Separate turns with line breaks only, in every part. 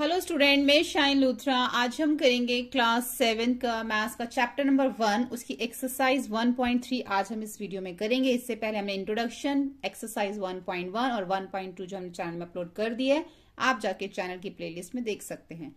Hello student मैं शाइन लूथरा आज हम करेंगे क्लास सेवन का मैथ्स का चैप्टर नंबर वन उसकी एक्सरसाइज 1.3 आज हम इस वीडियो में करेंगे इससे पहले हमने इंट्रोडक्शन एक्सरसाइज 1.1 और 1.2 जो हमने चैनल में अपलोड कर दिया है आप जाके चैनल की प्लेलिस्ट में देख सकते हैं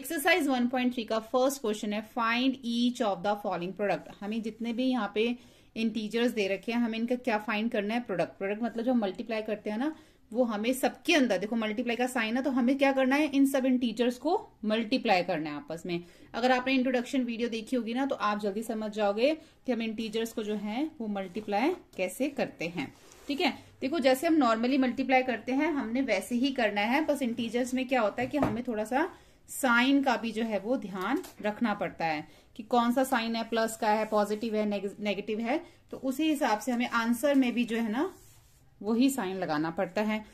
एक्सरसाइज 1.3 का फर्स्ट क्वेश्चन है find each of the following product हमें जितने भी यहाँ पे इंटीजर्स दे रखे हैं हमें इनका क्या फाइंड करना है प्रोडक्ट प्रोडक्ट मतलब जो मल्टीप्लाई करते हैं ना वो हमें सबके अंदर देखो मल्टीप्लाई का साइन है तो हमें क्या करना है इन सब इन टीचर्स को मल्टीप्लाई करना है आपस में अगर आपने इंट्रोडक्शन वीडियो देखी होगी ना तो आप जल्दी समझ जाओगे कि हम इन टीचर्स को जो है वो मल्टीप्लाई कैसे करते हैं ठीक है देखो जैसे हम नॉर्मली मल्टीप्लाई करते हैं हमने वैसे ही करना है बस इन टीचर्स में क्या होता है कि हमें थोड़ा सा साइन का भी जो है वो ध्यान रखना पड़ता है कि कौन सा साइन है प्लस का है पॉजिटिव है नेगेटिव है तो उसी हिसाब से हमें आंसर में भी जो है ना वही साइन लगाना पड़ता है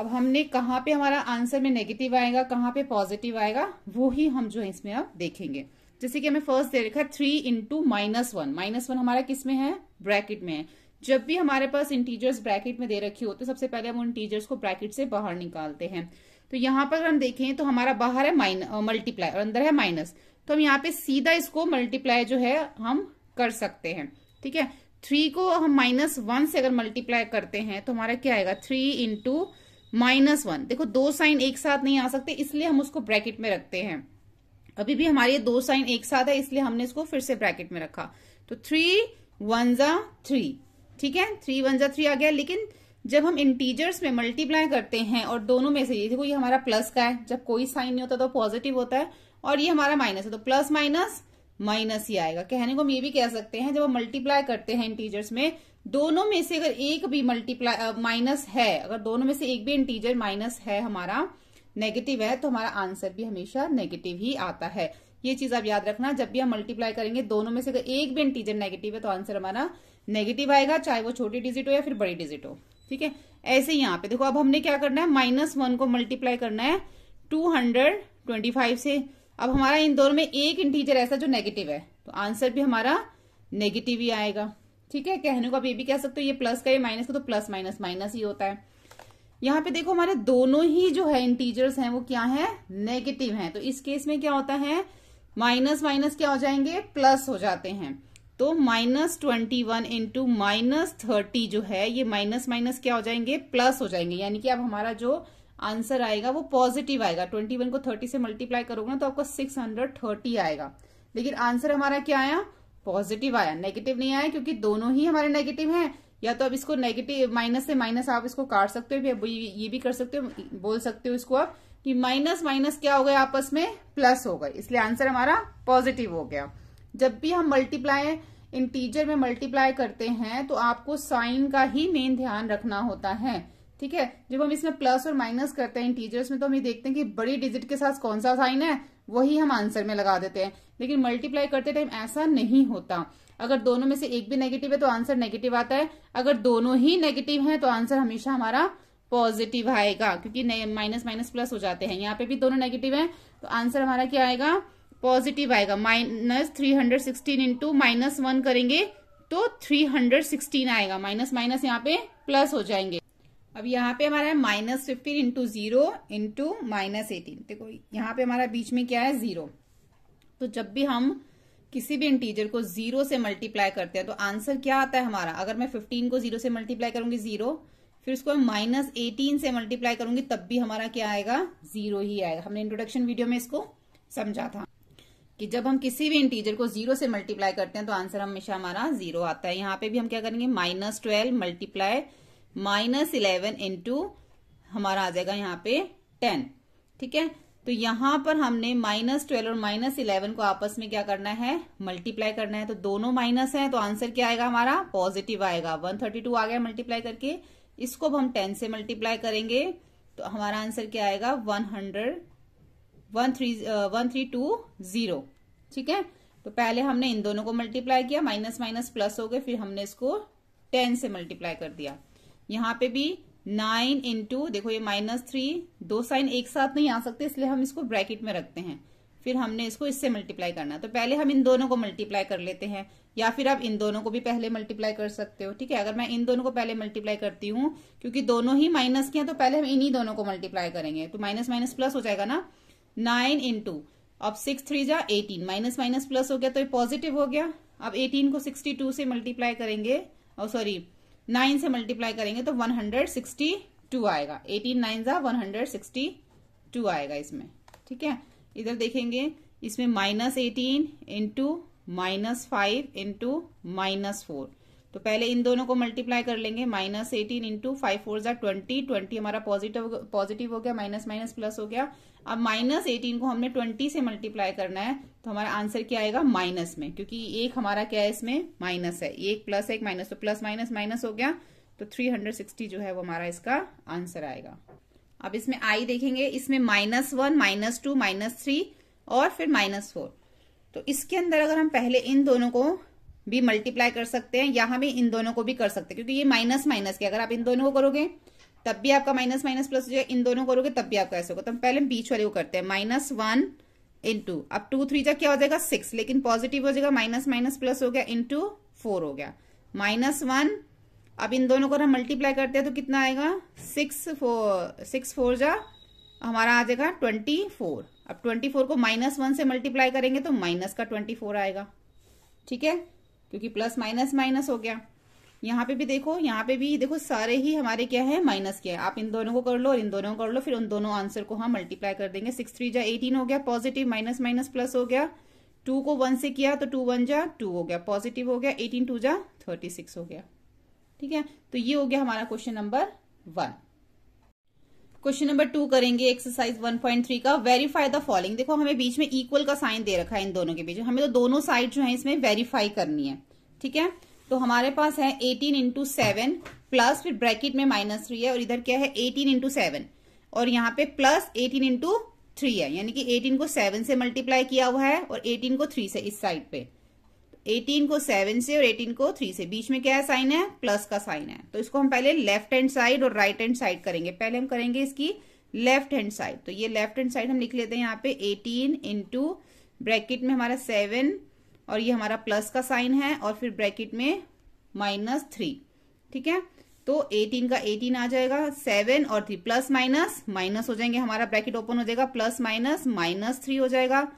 अब हमने कहाँ पे हमारा आंसर में नेगेटिव आएगा कहाँ पे पॉजिटिव आएगा वो ही हम जो है इसमें अब देखेंगे जैसे कि हमें फर्स्ट दे रखा है three into minus one minus one हमारा किस में है ब्रैकेट में है जब भी हमारे पास इंटीजर्स ब्रैकेट में दे रखी हो तो सबसे पहले हम उन इंटीजर्स को ब्रैकेट से बाहर निकालते हैं तो यहाँ पर हम देखें तो हमारा बाहर है मल्टीप्लाई और अंदर है माइनस तो हम यहाँ पे सीधा इसको मल्टीप्लाई जो है हम कर सकते हैं ठीक है थ्री को हम माइनस वन से अगर मल्टीप्लाई करते हैं तो हमारा क्या आएगा थ्री इंटू माइनस वन देखो दो साइन एक साथ नहीं आ सकते इसलिए हम उसको ब्रैकेट में रखते हैं अभी भी हमारे दो साइन एक साथ है इसलिए हमने इसको फिर से ब्रैकेट में रखा तो थ्री वन जा थ्री ठीक है थ्री वन जा थ्री आ गया लेकिन जब हम इंटीजर्स में मल्टीप्लाई करते हैं और दोनों में से ये देखो ये हमारा प्लस का है जब कोई साइन नहीं होता तो पॉजिटिव होता है और ये हमारा माइनस है तो प्लस माइनस माइनस ही आएगा कहने को हम ये भी कह सकते हैं जब हम मल्टीप्लाई करते हैं इंटीजर्स में दोनों में से अगर एक भी मल्टीप्लाई माइनस है अगर दोनों में से एक भी इंटीजर माइनस है हमारा नेगेटिव है तो हमारा आंसर भी हमेशा नेगेटिव ही आता है ये चीज आप याद रखना जब भी हम मल्टीप्लाई करेंगे दोनों में से अगर एक भी इंटीजर नेगेटिव है तो आंसर हमारा नेगेटिव आएगा चाहे वो छोटी डिजिट हो या फिर बड़ी डिजिट हो ठीक है ऐसे यहाँ पे देखो अब हमने क्या करना है माइनस वन को मल्टीप्लाई करना है टू हंड्रेड ट्वेंटी फाइव से अब हमारा इन दोनों में एक इंटीजर ऐसा जो नेगेटिव है तो आंसर भी हमारा नेगेटिव ही आएगा ठीक है कहने को आप ये भी कह सकते हो ये प्लस का ये माइनस का तो प्लस माइनस माइनस ही होता है यहाँ पे देखो हमारे दोनों ही जो है इंटीजर्स हैं वो क्या है नेगेटिव हैं तो इस केस में क्या होता है माइनस माइनस क्या हो जाएंगे प्लस हो जाते हैं तो minus twenty one into minus thirty जो है ये माइनस माइनस क्या हो जाएंगे प्लस हो जाएंगे यानी कि अब हमारा जो आंसर आएगा वो पॉजिटिव आएगा ट्वेंटी वन को थर्टी से मल्टीप्लाई करोगे ना तो आपको सिक्स हंड्रेड थर्टी आएगा लेकिन आंसर हमारा क्या आया पॉजिटिव आया नेगेटिव नहीं आया क्योंकि दोनों ही हमारे नेगेटिव हैं या तो आप इसको नेगेटिव माइनस से माइनस आप इसको काट सकते हो ये भी कर सकते हो बोल सकते हो इसको आप कि माइनस माइनस क्या हो गया आपस में प्लस हो गए इसलिए आंसर हमारा पॉजिटिव हो गया जब भी हम मल्टीप्लाई इंटीजर में मल्टीप्लाई करते हैं तो आपको साइन का ही मेन ध्यान रखना होता है ठीक है जब हम इसमें प्लस और माइनस करते हैं इंटीजर्स में तो हम ये देखते हैं कि बड़ी डिजिट के साथ कौन सा साइन है वही हम आंसर में लगा देते हैं लेकिन मल्टीप्लाई करते टाइम ऐसा नहीं होता अगर दोनों में से एक भी नेगेटिव है तो आंसर नेगेटिव आता है अगर दोनों ही नेगेटिव है तो आंसर हमेशा हमारा पॉजिटिव आएगा क्योंकि माइनस माइनस प्लस हो जाते हैं यहाँ पे भी दोनों नेगेटिव हैं तो आंसर हमारा क्या आएगा पॉजिटिव आएगा minus three hundred sixteen into minus one करेंगे तो थ्री हंड्रेड सिक्सटीन आएगा माइनस माइनस यहाँ पे प्लस हो जाएंगे अब यहाँ पे हमारा है minus fifteen into zero into minus eighteen देखो यहाँ पे हमारा बीच में क्या है जीरो तो जब भी हम किसी भी इंटीजर को जीरो से मल्टीप्लाई करते हैं तो आंसर क्या आता है हमारा अगर मैं फिफ्टीन को जीरो से मल्टीप्लाई करूंगी जीरो फिर उसको माइनस एटीन से मल्टीप्लाई करूंगी तब भी हमारा क्या आएगा जीरो ही आएगा हमने इंट्रोडक्शन वीडियो में इसको समझा था कि जब हम किसी भी इंटीजर को जीरो से मल्टीप्लाई करते हैं तो आंसर हमेशा हमारा जीरो आता है यहाँ पे भी हम क्या करेंगे minus twelve multiply minus eleven into हमारा आ जाएगा यहाँ पे टेन ठीक है तो यहां पर हमने माइनस ट्वेल्व और माइनस इलेवन को आपस में क्या करना है मल्टीप्लाई करना है तो दोनों माइनस है तो आंसर क्या आएगा हमारा पॉजिटिव आएगा वन थर्टी टू आ गया मल्टीप्लाई करके इसको अब हम टेन से मल्टीप्लाई करेंगे तो हमारा आंसर क्या आएगा one hundred one three one three two zero ठीक है तो पहले हमने इन दोनों को मल्टीप्लाई किया माइनस माइनस प्लस हो गए फिर हमने इसको टेन से मल्टीप्लाई कर दिया यहाँ पे भी नाइन इंटू देखो ये माइनस थ्री दो साइन एक साथ नहीं आ सकते इसलिए हम इसको ब्रैकेट में रखते हैं फिर हमने इसको इससे मल्टीप्लाई करना तो पहले हम इन दोनों को मल्टीप्लाई कर लेते हैं या फिर आप इन दोनों को भी पहले मल्टीप्लाई कर सकते हो ठीक है अगर मैं इन दोनों को पहले मल्टीप्लाई करती हूँ क्योंकि दोनों ही माइनस के हैं तो पहले हम इन्हीं दोनों को मल्टीप्लाई करेंगे तो माइनस माइनस प्लस हो जाएगा ना नाइन इंटू अब सिक्स थ्री जा एटीन माइनस माइनस प्लस हो गया तो ये पॉजिटिव हो गया अब एटीन को सिक्सटी टू से मल्टीप्लाई करेंगे और oh, सॉरी नाइन से मल्टीप्लाई करेंगे तो वन हंड्रेड सिक्सटी टू आएगा एटीन नाइन जा वन हंड्रेड सिक्सटी टू आएगा इसमें ठीक है इधर देखेंगे इसमें minus eighteen into minus five into minus four तो पहले इन दोनों को मल्टीप्लाई कर लेंगे minus eighteen into five four जै ट्वेंटी ट्वेंटी हमारा पॉजिटिव पॉजिटिव हो गया माइनस माइनस प्लस हो गया अब माइनस एटीन को हमने ट्वेंटी से मल्टीप्लाई करना है तो हमारा आंसर क्या आएगा माइनस में क्योंकि एक हमारा क्या है इसमें माइनस है एक प्लस एक माइनस तो प्लस माइनस माइनस हो गया तो थ्री हंड्रेड सिक्सटी जो है वो हमारा इसका आंसर आएगा अब इसमें आई देखेंगे इसमें minus one minus two minus three और फिर माइनस फोर तो इसके अंदर अगर हम पहले इन दोनों को भी मल्टीप्लाई कर सकते हैं या हमें इन दोनों को भी कर सकते हैं क्योंकि ये माइनस माइनस के अगर आप इन दोनों को करोगे तब भी आपका माइनस माइनस प्लस जो है इन दोनों करोगे तब भी आपका ऐसा होगा तो हम पहले बीच वाले को करते हैं माइनस वन इंटू अब टू थ्री जा क्या हो जाएगा सिक्स लेकिन पॉजिटिव हो जाएगा माइनस माइनस प्लस हो गया इंटू फोर हो गया माइनस वन अब इन दोनों को हम मल्टीप्लाई करते हैं तो कितना आएगा सिक्स फोर सिक्स फोर जा हमारा आ जाएगा ट्वेंटी फोर अब ट्वेंटी फोर को माइनस वन से मल्टीप्लाई करेंगे तो माइनस का ट्वेंटी फोर आएगा ठीक है क्योंकि प्लस माइनस माइनस हो गया यहाँ पे भी देखो यहाँ पे भी देखो सारे ही हमारे क्या है माइनस के है आप इन दोनों को कर लो और इन दोनों को कर लो फिर उन दोनों आंसर को हम मल्टीप्लाई कर देंगे सिक्स थ्री जा एटीन हो गया पॉजिटिव माइनस माइनस प्लस हो गया टू को वन से किया तो टू वन जा टू हो गया पॉजिटिव हो गया एटीन टू जा थर्टी सिक्स हो गया ठीक है तो ये हो गया हमारा question number one question number two करेंगे एक्सरसाइज 1.3 का वेरीफाई द फॉलोइंग देखो हमें बीच में इक्वल का साइन दे रखा है इन दोनों के बीच हमें तो दोनों साइड जो है इसमें वेरीफाई करनी है ठीक है तो हमारे पास है 18 इंटू सेवन प्लस फिर ब्रैकेट में माइनस थ्री है और इधर क्या है 18 इंटू सेवन और यहाँ पे प्लस 18 इंटू थ्री है यानी कि 18 को 7 से मल्टीप्लाई किया हुआ है और 18 को 3 से इस साइड पे 18 को 7 से और 18 को 3 से बीच में क्या है साइन है प्लस का साइन है तो इसको हम पहले लेफ्ट हैंड साइड और राइट हैंड साइड करेंगे पहले हम करेंगे इसकी लेफ्ट हैंड साइड तो ये लेफ्ट हैंड साइड हम लिख लेते हैं यहाँ पे 18 इंटू ब्रैकेट में हमारा 7 और ये हमारा प्लस का साइन है और फिर ब्रैकेट में माइनस थ्री ठीक है तो 18 का 18 आ जाएगा 7 और 3 प्लस माइनस माइनस हो जाएंगे हमारा ब्रैकेट ओपन हो जाएगा प्लस माइनस माइनस थ्री हो जाएगा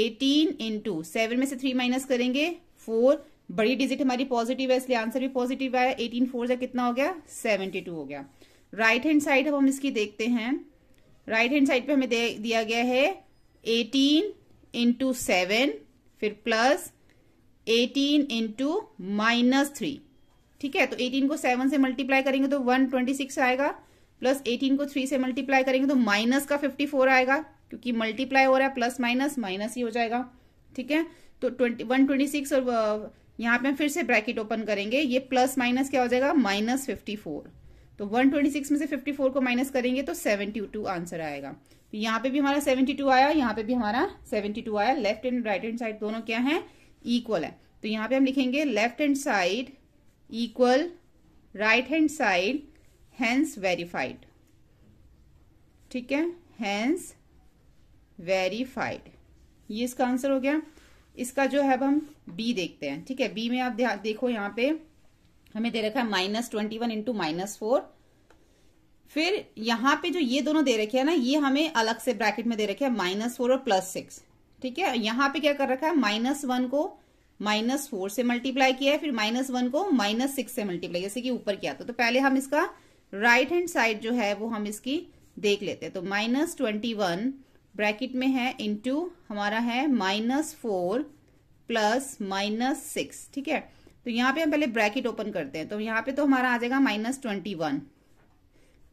एटीन इंटू सेवन में से थ्री माइनस करेंगे फोर बड़ी डिजिट हमारी पॉजिटिव है इसलिए आंसर भी पॉजिटिव आया एटीन फोर से कितना हो गया सेवेंटी टू हो गया राइट हैंड साइड अब हम इसकी देखते हैं राइट हैंड साइड पे हमें दिया गया है एटीन इंटू सेवन फिर plus eighteen into minus three ठीक है तो एटीन को सेवन से मल्टीप्लाई करेंगे तो वन ट्वेंटी सिक्स आएगा प्लस एटीन को थ्री से मल्टीप्लाई करेंगे तो माइनस का फिफ्टी फोर आएगा क्योंकि मल्टीप्लाई हो रहा है प्लस माइनस माइनस ही हो जाएगा ठीक है तो ट्वेंटी वन ट्वेंटी सिक्स और uh, यहाँ पे हम फिर से ब्रैकेट ओपन करेंगे ये प्लस माइनस क्या हो जाएगा माइनस फिफ्टी फोर तो वन ट्वेंटी सिक्स में से फिफ्टी फोर को माइनस करेंगे तो सेवेंटी टू आंसर आएगा तो यहाँ पे भी हमारा सेवेंटी टू आया यहाँ पे भी हमारा सेवेंटी टू आया left and right hand side दोनों क्या है इक्वल है तो यहाँ पे हम लिखेंगे left hand side equal right hand side hence verified ठीक है हैंस वेरीफाइड ये इसका आंसर हो गया इसका जो है अब हम बी देखते हैं ठीक है बी में आप देखो यहाँ पे हमें दे रखा है minus twenty one into minus four फिर यहाँ पे जो ये दोनों दे रखे हैं ना ये हमें अलग से ब्रैकेट में दे रखे हैं माइनस फोर और प्लस सिक्स ठीक है यहाँ पे क्या कर रखा है माइनस वन को माइनस फोर से मल्टीप्लाई किया है फिर माइनस वन को माइनस सिक्स से मल्टीप्लाई जैसे कि ऊपर किया था तो, तो पहले हम इसका राइट हैंड साइड जो है वो हम इसकी देख लेते हैं तो माइनस ट्वेंटी वन ब्रैकेट में है इनटू हमारा है minus four plus minus six ठीक है तो यहाँ पे हम पहले ब्रैकेट ओपन करते हैं तो यहाँ पे तो हमारा आ जाएगा माइनस ट्वेंटी वन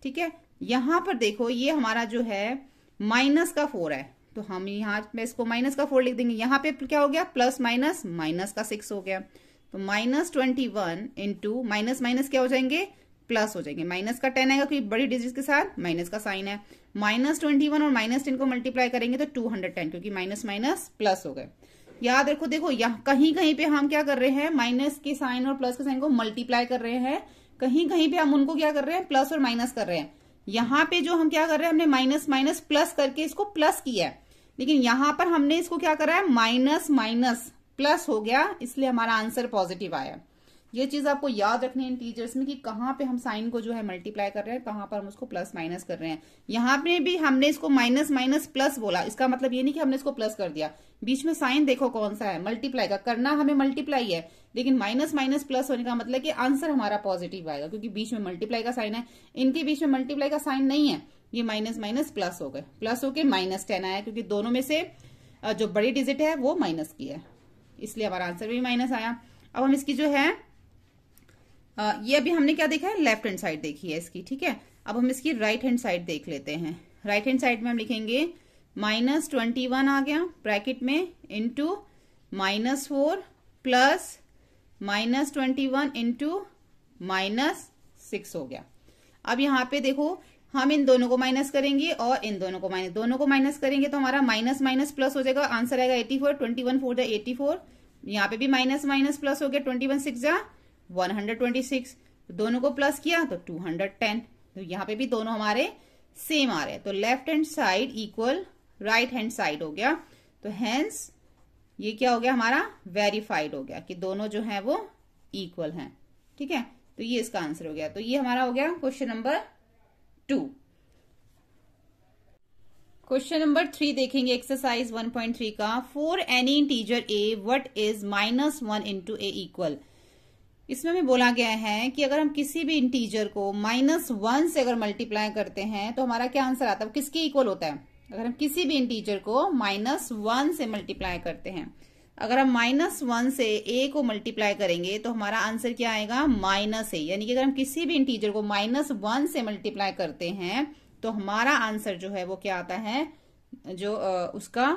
ठीक है यहाँ पर देखो ये हमारा जो है माइनस का फोर है तो हम यहाँ पे इसको माइनस का फोर लिख देंगे यहाँ पे क्या हो गया प्लस माइनस माइनस का सिक्स हो गया तो minus twenty one into minus minus क्या हो जाएंगे प्लस हो जाएंगे माइनस का टेन आएगा क्योंकि बड़ी डिजिट के साथ माइनस का साइन है माइनस ट्वेंटी वन और माइनस टेन को मल्टीप्लाई करेंगे तो टू हंड्रेड टेन क्योंकि माइनस माइनस प्लस हो गए याद रखो देखो यहाँ कहीं कहीं पे हम क्या कर रहे हैं माइनस के साइन और प्लस के साइन को मल्टीप्लाई कर रहे हैं कहीं कहीं पे हम उनको क्या कर रहे हैं प्लस और माइनस कर रहे हैं यहाँ पे जो हम क्या कर रहे हैं हमने माइनस माइनस प्लस करके इसको प्लस किया है लेकिन यहां पर हमने इसको क्या करा है माइनस माइनस प्लस हो गया इसलिए हमारा आंसर पॉजिटिव आया ये चीज आपको याद रखनी है इंटीजर्स में कि कहाँ पे हम साइन को जो है मल्टीप्लाई कर रहे हैं कहाँ पर हम उसको प्लस माइनस कर रहे हैं यहाँ पे भी हमने इसको माइनस माइनस प्लस बोला इसका मतलब ये नहीं कि हमने इसको प्लस कर दिया बीच में साइन देखो कौन सा है मल्टीप्लाई का करना हमें मल्टीप्लाई है लेकिन माइनस माइनस प्लस होने का मतलब कि आंसर हमारा पॉजिटिव आएगा क्योंकि बीच में मल्टीप्लाई का साइन है इनके बीच में मल्टीप्लाई का साइन नहीं है ये माइनस माइनस प्लस हो गए प्लस होके माइनस टेन आया क्योंकि दोनों में से जो बड़ी डिजिट है वो माइनस की है इसलिए हमारा आंसर भी माइनस आया अब हम इसकी जो है ये अभी हमने क्या देखा है लेफ्ट हैंड साइड देखी है इसकी ठीक है अब हम इसकी राइट हैंड साइड देख लेते हैं राइट हैंड साइड में हम लिखेंगे माइनस ट्वेंटी वन आ गया ब्रैकेट में into minus four plus minus twenty one into minus six हो गया अब यहां पे देखो हम इन दोनों को माइनस करेंगे और इन दोनों को माइनस दोनों को माइनस करेंगे तो हमारा माइनस माइनस प्लस हो जाएगा आंसर आएगा eighty four twenty one four जा एटी फोर यहाँ पे भी माइनस माइनस प्लस हो गया ट्वेंटी वन सिक्स जा 126 तो दोनों को प्लस किया तो 210 तो यहां पे भी दोनों हमारे सेम आ रहे हैं तो left hand side equal right hand side हो गया तो हैंस ये क्या हो गया हमारा वेरीफाइड हो गया कि दोनों जो है वो इक्वल हैं ठीक है तो ये इसका आंसर हो गया तो ये हमारा हो गया question number two question number three देखेंगे एक्सरसाइज 1.3 का for any integer a what is minus one into a equal इसमें हमें बोला गया है कि अगर हम किसी भी इंटीजर को माइनस वन से अगर मल्टीप्लाई करते हैं तो हमारा क्या आंसर आता है किसके इक्वल होता है अगर हम किसी भी इंटीजर को माइनस वन से मल्टीप्लाई करते हैं अगर हम माइनस वन से ए को मल्टीप्लाई करेंगे तो हमारा आंसर क्या आएगा माइनस ए यानी कि अगर हम किसी भी इंटीजर को माइनस वन से मल्टीप्लाई करते हैं तो हमारा आंसर जो है वो क्या आता है जो उसका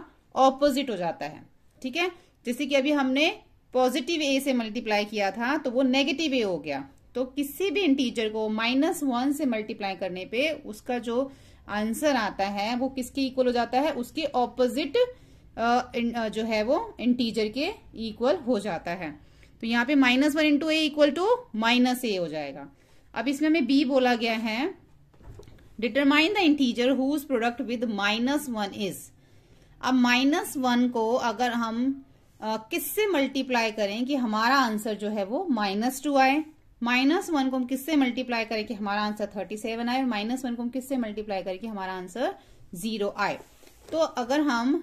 ऑपोजिट हो जाता है ठीक है जैसे कि अभी हमने पॉजिटिव ए से मल्टीप्लाई किया था तो वो नेगेटिव ए हो गया तो किसी भी इंटीजर को माइनस वन से मल्टीप्लाई करने पे उसका जो आंसर आता है वो किसके इक्वल हो जाता है उसके ऑपोजिट जो है वो इंटीजर के इक्वल हो जाता है तो यहाँ पे minus one into a equal to minus a हो जाएगा अब इसमें हमें बी बोला गया है determine the integer whose product with minus one is अब माइनस वन को अगर हम किससे मल्टीप्लाई करें कि हमारा आंसर जो है वो माइनस टू आए माइनस वन को हम किससे मल्टीप्लाई करें कि हमारा आंसर थर्टी सेवन आए माइनस वन को हम किससे मल्टीप्लाई करें कि हमारा आंसर जीरो आए तो अगर हम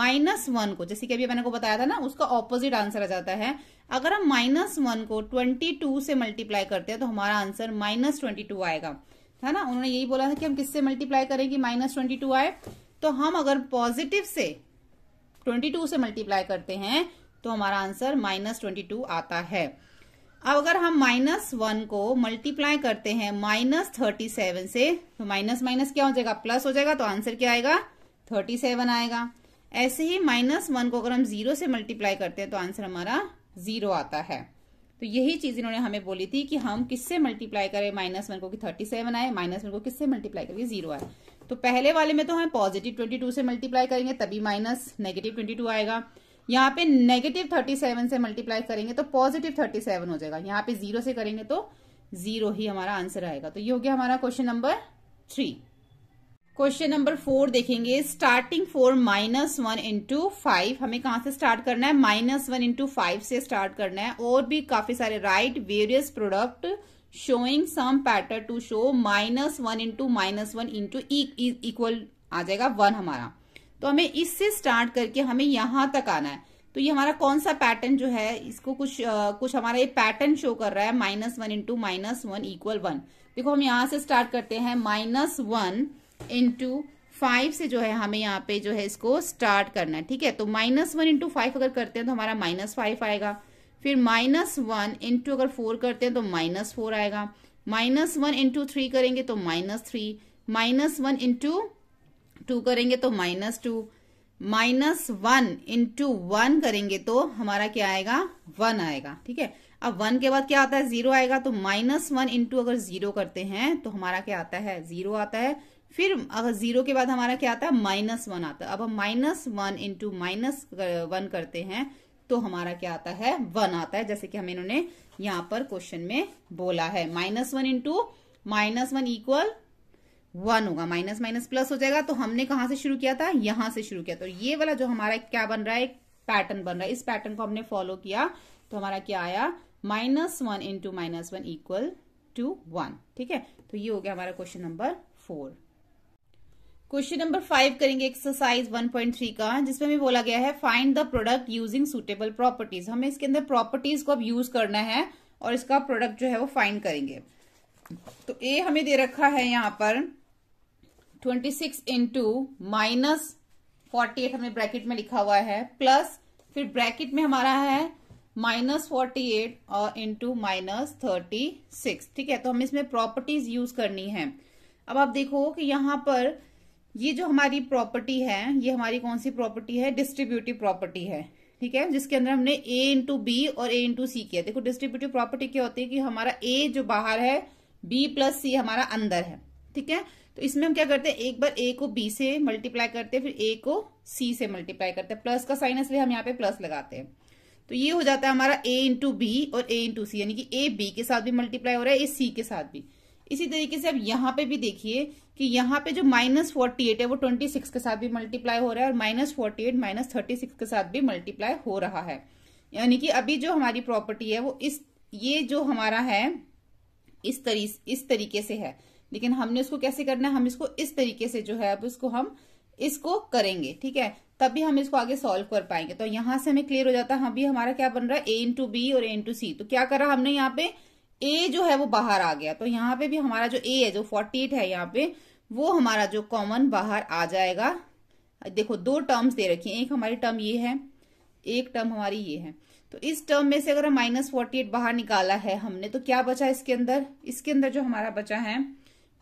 माइनस वन को जैसे कि अभी मैंने को बताया था ना उसका ऑपोजिट आंसर आ जाता है अगर हम माइनस वन को ट्वेंटी टू से मल्टीप्लाई करते हैं तो हमारा आंसर माइनस ट्वेंटी टू आएगा है ना उन्होंने यही बोला था कि हम किससे मल्टीप्लाई करें कि माइनस ट्वेंटी टू आए तो हम अगर पॉजिटिव से ट्वेंटी टू से मल्टीप्लाई करते हैं तो हमारा आंसर माइनस ट्वेंटी टू आता है अब अगर हम माइनस वन को मल्टीप्लाई करते हैं माइनस थर्टी सेवन से तो माइनस माइनस क्या हो जाएगा प्लस हो जाएगा तो आंसर क्या आएगा थर्टी सेवन आएगा ऐसे ही माइनस वन को अगर हम जीरो से मल्टीप्लाई करते हैं तो आंसर हमारा जीरो आता है तो यही चीज इन्होंने हमें बोली थी कि हम किससे मल्टीप्लाई करें माइनस वन को कि थर्टी सेवन आए माइनस वन को किससे मल्टीप्लाई करके जीरो आए तो पहले वाले में तो हमें पॉजिटिव ट्वेंटी टू से मल्टीप्लाई करेंगे तभी माइनस नेगेटिव ट्वेंटी टू आएगा यहाँ पे नेगेटिव थर्टी सेवन से मल्टीप्लाई करेंगे तो पॉजिटिव थर्टी सेवन हो जाएगा यहाँ पे जीरो से करेंगे तो जीरो ही हमारा आंसर आएगा तो ये हो गया हमारा question number three question number four देखेंगे starting four minus one into five हमें कहां से स्टार्ट करना है माइनस वन इंटू फाइव से स्टार्ट करना है और भी काफी सारे right various product showing some pattern to show minus one into minus one into equal आ जाएगा वन हमारा तो हमें इससे स्टार्ट करके हमें यहां तक आना है तो ये हमारा कौन सा पैटर्न जो है इसको कुछ आ, कुछ हमारा ये पैटर्न शो कर रहा है minus one into minus one equal one देखो हम यहाँ से स्टार्ट करते हैं माइनस वन इंटू फाइव से जो है हमें यहाँ पे जो है इसको स्टार्ट करना है ठीक है तो माइनस वन इंटू फाइव अगर करते हैं तो हमारा माइनस फाइव आएगा फिर माइनस वन इंटू अगर फोर करते हैं तो माइनस फोर आएगा माइनस वन इंटू थ्री करेंगे तो minus three minus one into two करेंगे तो minus two minus one into one करेंगे तो हमारा क्या आएगा वन आएगा ठीक है अब वन के बाद क्या आता है जीरो आएगा तो माइनस वन इंटू अगर जीरो करते हैं तो हमारा क्या आता है जीरो आता है फिर अगर जीरो के बाद हमारा क्या आता है माइनस वन आता है अब हम minus one into minus one करते हैं तो हमारा क्या आता है वन आता है जैसे कि हमें इन्होंने यहां पर क्वेश्चन में बोला है minus one into minus one equal one होगा माइनस माइनस प्लस हो जाएगा तो हमने कहा से शुरू किया था यहां से शुरू किया तो ये वाला जो हमारा क्या बन रहा है पैटर्न बन रहा है इस पैटर्न को हमने फॉलो किया तो हमारा क्या आया minus one into minus one equal to one ठीक है तो ये हो गया हमारा question number four question number five करेंगे एक्सरसाइज 1.3 का जिसमें भी बोला गया है find the product using suitable properties हमें इसके अंदर प्रॉपर्टीज को अब यूज करना है और इसका प्रोडक्ट जो है वो फाइंड करेंगे तो ए हमें दे रखा है यहां पर 26 सिक्स इंटू माइनस फोर्टी हमने ब्रैकेट में लिखा हुआ है प्लस फिर ब्रैकेट में हमारा है माइनस फोर्टी एट और इंटू माइनस थर्टी सिक्स ठीक है तो हमें इसमें प्रॉपर्टीज यूज करनी है अब आप देखो कि यहां पर ये जो हमारी प्रॉपर्टी है ये हमारी कौन सी प्रॉपर्टी है डिस्ट्रीब्यूटिव प्रॉपर्टी है ठीक है जिसके अंदर हमने ए इंटू बी और ए इंटू सी किया देखो डिस्ट्रीब्यूटिव प्रॉपर्टी क्या होती है कि हमारा ए जो बाहर है बी प्लस सी हमारा अंदर है ठीक है तो इसमें हम क्या करते हैं एक बार ए को बी से मल्टीप्लाई करते हैं फिर ए को सी से मल्टीप्लाई करते हैं प्लस का साइन इसलिए हम यहाँ पे प्लस लगाते हैं तो ये हो जाता है हमारा ए इंटू बी और ए इंटू सी यानी कि ए बी के साथ भी मल्टीप्लाई हो रहा है ए सी के साथ भी इसी तरीके से अब यहाँ पे भी देखिए कि यहाँ पे जो माइनस फोर्टी एट है वो ट्वेंटी सिक्स के साथ भी मल्टीप्लाई हो रहा है और minus forty eight minus thirty six के साथ भी मल्टीप्लाई हो रहा है यानी कि अभी जो हमारी प्रॉपर्टी है वो इस ये जो हमारा है इस तरी इस तरीके से है लेकिन हमने उसको कैसे करना है हम इसको इस तरीके से जो है अब इसको हम इसको करेंगे ठीक है तभी हम इसको आगे सॉल्व कर पाएंगे तो यहां से हमें क्लियर हो जाता है हाँ, अभी हमारा क्या बन रहा है ए इंटू बी और ए इंटू सी तो क्या करा हमने यहाँ पे ए जो है वो बाहर आ गया तो यहाँ पे भी हमारा जो ए है जो फोर्टी एट है यहाँ पे वो हमारा जो कॉमन बाहर आ जाएगा देखो दो टर्म्स दे रखी है एक हमारी टर्म ये है एक टर्म हमारी ये है तो इस टर्म में से अगर माइनस फोर्टी एट बाहर निकाला है हमने तो क्या बचा इसके अंदर इसके अंदर जो हमारा बचा है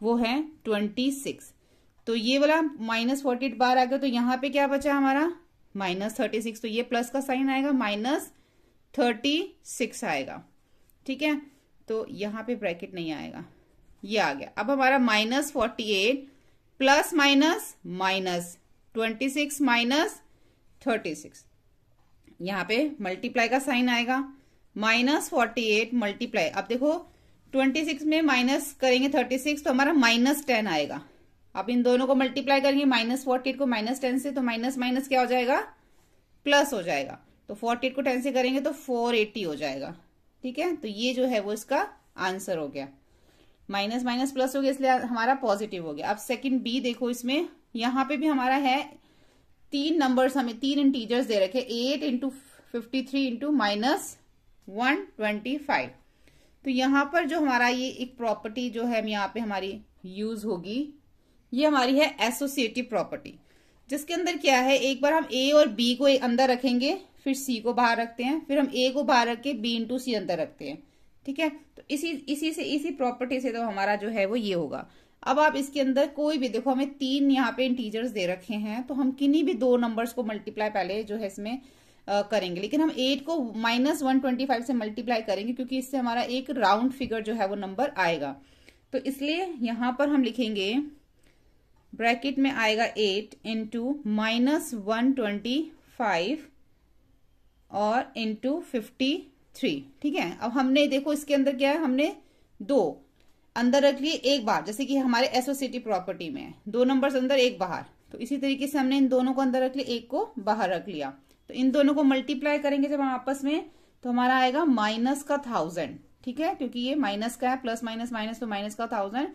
वो है ट्वेंटी सिक्स तो ये वाला माइनस फोर्टी एट बाहर आ गया तो यहाँ पे क्या बचा हमारा माइनस थर्टी सिक्स तो ये प्लस का साइन आएगा माइनस थर्टी सिक्स आएगा ठीक है तो यहां पे ब्रैकेट नहीं आएगा ये आ गया अब हमारा minus forty eight plus minus minus twenty six minus thirty six यहां पे मल्टीप्लाई का साइन आएगा माइनस फोर्टी एट मल्टीप्लाई अब देखो ट्वेंटी सिक्स में माइनस करेंगे थर्टी सिक्स तो हमारा माइनस टेन आएगा अब इन दोनों को मल्टीप्लाई करेंगे माइनस फोर्टी एट को माइनस टेन से तो माइनस माइनस क्या हो जाएगा प्लस हो जाएगा तो फोर्टी एट को टेन से करेंगे तो फोर एटी हो जाएगा ठीक है तो ये जो है वो इसका आंसर हो गया माइनस माइनस प्लस हो गया इसलिए हमारा पॉजिटिव हो गया अब सेकंड बी देखो इसमें यहां पे भी हमारा है तीन नंबर्स हमें तीन इंटीजर्स दे रखे eight into fifty three into minus one twenty five तो यहां पर जो हमारा ये एक प्रॉपर्टी जो है यहां पे हमारी यूज होगी ये हमारी है एसोसिएटिव प्रॉपर्टी जिसके अंदर क्या है एक बार हम ए और बी को अंदर रखेंगे फिर सी को बाहर रखते हैं फिर हम ए को बाहर रख के बी इंटू सी अंदर रखते हैं ठीक है तो इसी इसी से इसी प्रॉपर्टी से तो हमारा जो है वो ये होगा अब आप इसके अंदर कोई भी देखो हमें तीन यहाँ पे इंटीजर्स दे रखे हैं तो हम किन्हीं भी दो नंबर्स को मल्टीप्लाई पहले जो है इसमें आ, करेंगे लेकिन हम एट को माइनस वन ट्वेंटी फाइव से मल्टीप्लाई करेंगे क्योंकि इससे हमारा एक राउंड फिगर जो है वो नंबर आएगा तो इसलिए यहाँ पर हम लिखेंगे ब्रैकेट में आएगा eight into minus one twenty five और इंटू फिफ्टी थ्री ठीक है अब हमने देखो इसके अंदर क्या है हमने दो अंदर रख लिए एक बार जैसे कि हमारे एसोसिएटिव प्रॉपर्टी में दो नंबर अंदर एक बाहर तो इसी तरीके से हमने इन दोनों को अंदर रख लिया एक को बाहर रख लिया तो इन दोनों को मल्टीप्लाई करेंगे जब हम आपस में तो हमारा आएगा माइनस का थाउजेंड ठीक है क्योंकि ये माइनस का है प्लस माइनस माइनस तो माइनस का थाउजेंड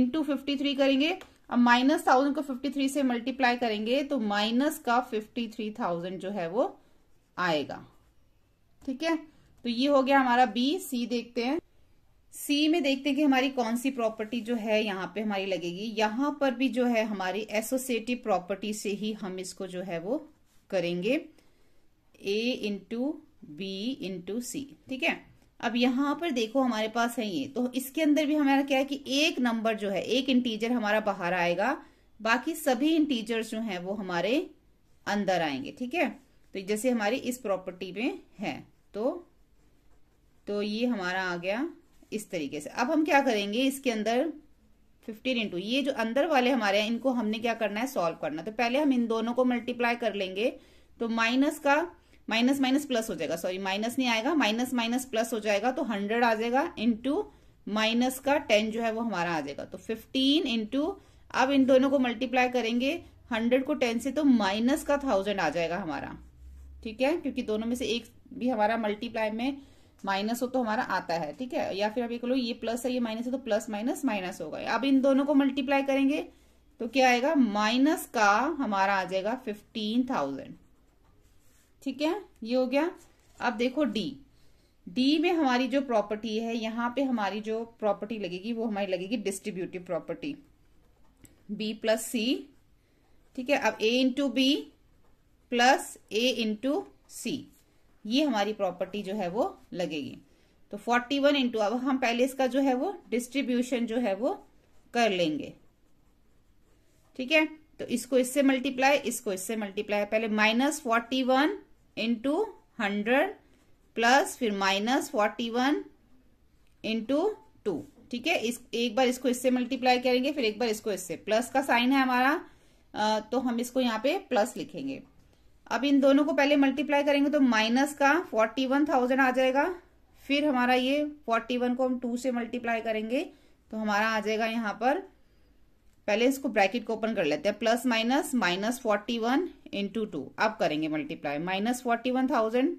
इंटू फिफ्टी थ्री करेंगे अब माइनस थाउजेंड को फिफ्टी थ्री से मल्टीप्लाई करेंगे तो माइनस का फिफ्टी थ्री थाउजेंड जो है वो आएगा ठीक है तो ये हो गया हमारा बी सी देखते हैं सी में देखते हैं कि हमारी कौन सी प्रॉपर्टी जो है यहाँ पे हमारी लगेगी यहां पर भी जो है हमारी एसोसिएटिव प्रॉपर्टी से ही हम इसको जो है वो करेंगे A into B into C ठीक है अब यहाँ पर देखो हमारे पास है ये तो इसके अंदर भी हमारा क्या है कि एक नंबर जो है एक इंटीजर हमारा बाहर आएगा बाकी सभी इंटीजर जो हैं वो हमारे अंदर आएंगे ठीक है तो जैसे हमारी इस प्रॉपर्टी में है तो तो ये हमारा आ गया इस तरीके से अब हम क्या करेंगे इसके अंदर फिफ्टीन इंटू ये जो अंदर वाले हमारे हैं इनको हमने क्या करना है सॉल्व करना तो पहले हम इन दोनों को मल्टीप्लाई कर लेंगे तो माइनस का माइनस माइनस प्लस हो जाएगा सॉरी माइनस नहीं आएगा माइनस माइनस प्लस हो जाएगा तो हंड्रेड आ जाएगा इंटू माइनस का टेन जो है वो हमारा आ जाएगा तो फिफ्टीन इंटू अब इन दोनों को मल्टीप्लाई करेंगे हंड्रेड को टेन से तो माइनस का थाउजेंड आ जाएगा हमारा ठीक है क्योंकि दोनों में से एक भी हमारा मल्टीप्लाई में माइनस हो तो हमारा आता है ठीक है या फिर आप ये कह लो ये प्लस है ये माइनस है तो प्लस माइनस माइनस होगा अब इन दोनों को मल्टीप्लाई करेंगे तो क्या आएगा माइनस का हमारा आ जाएगा फिफ्टीन थाउजेंड ठीक है ये हो गया अब देखो डी डी में हमारी जो प्रॉपर्टी है यहाँ पे हमारी जो प्रॉपर्टी लगेगी वो हमारी लगेगी distributive property B plus C ठीक है अब A into B plus A into C ये हमारी प्रॉपर्टी जो है वो लगेगी तो फोर्टी वन इंटू अब हम पहले इसका जो है वो डिस्ट्रीब्यूशन जो है वो कर लेंगे ठीक है तो इसको इससे मल्टीप्लाई इसको इससे मल्टीप्लाई पहले minus forty one into hundred plus फिर minus forty one into two ठीक है इस एक बार इसको इससे मल्टीप्लाई करेंगे फिर एक बार इसको इससे प्लस का साइन है हमारा तो हम इसको यहाँ पे प्लस लिखेंगे अब इन दोनों को पहले मल्टीप्लाई करेंगे तो माइनस का फोर्टी वन थाउजेंड आ जाएगा फिर हमारा ये फोर्टी वन को हम टू से मल्टीप्लाई करेंगे तो हमारा आ जाएगा यहाँ पर पहले इसको ब्रैकेट को ओपन कर लेते हैं plus minus minus forty one into two अब करेंगे multiply minus forty one thousand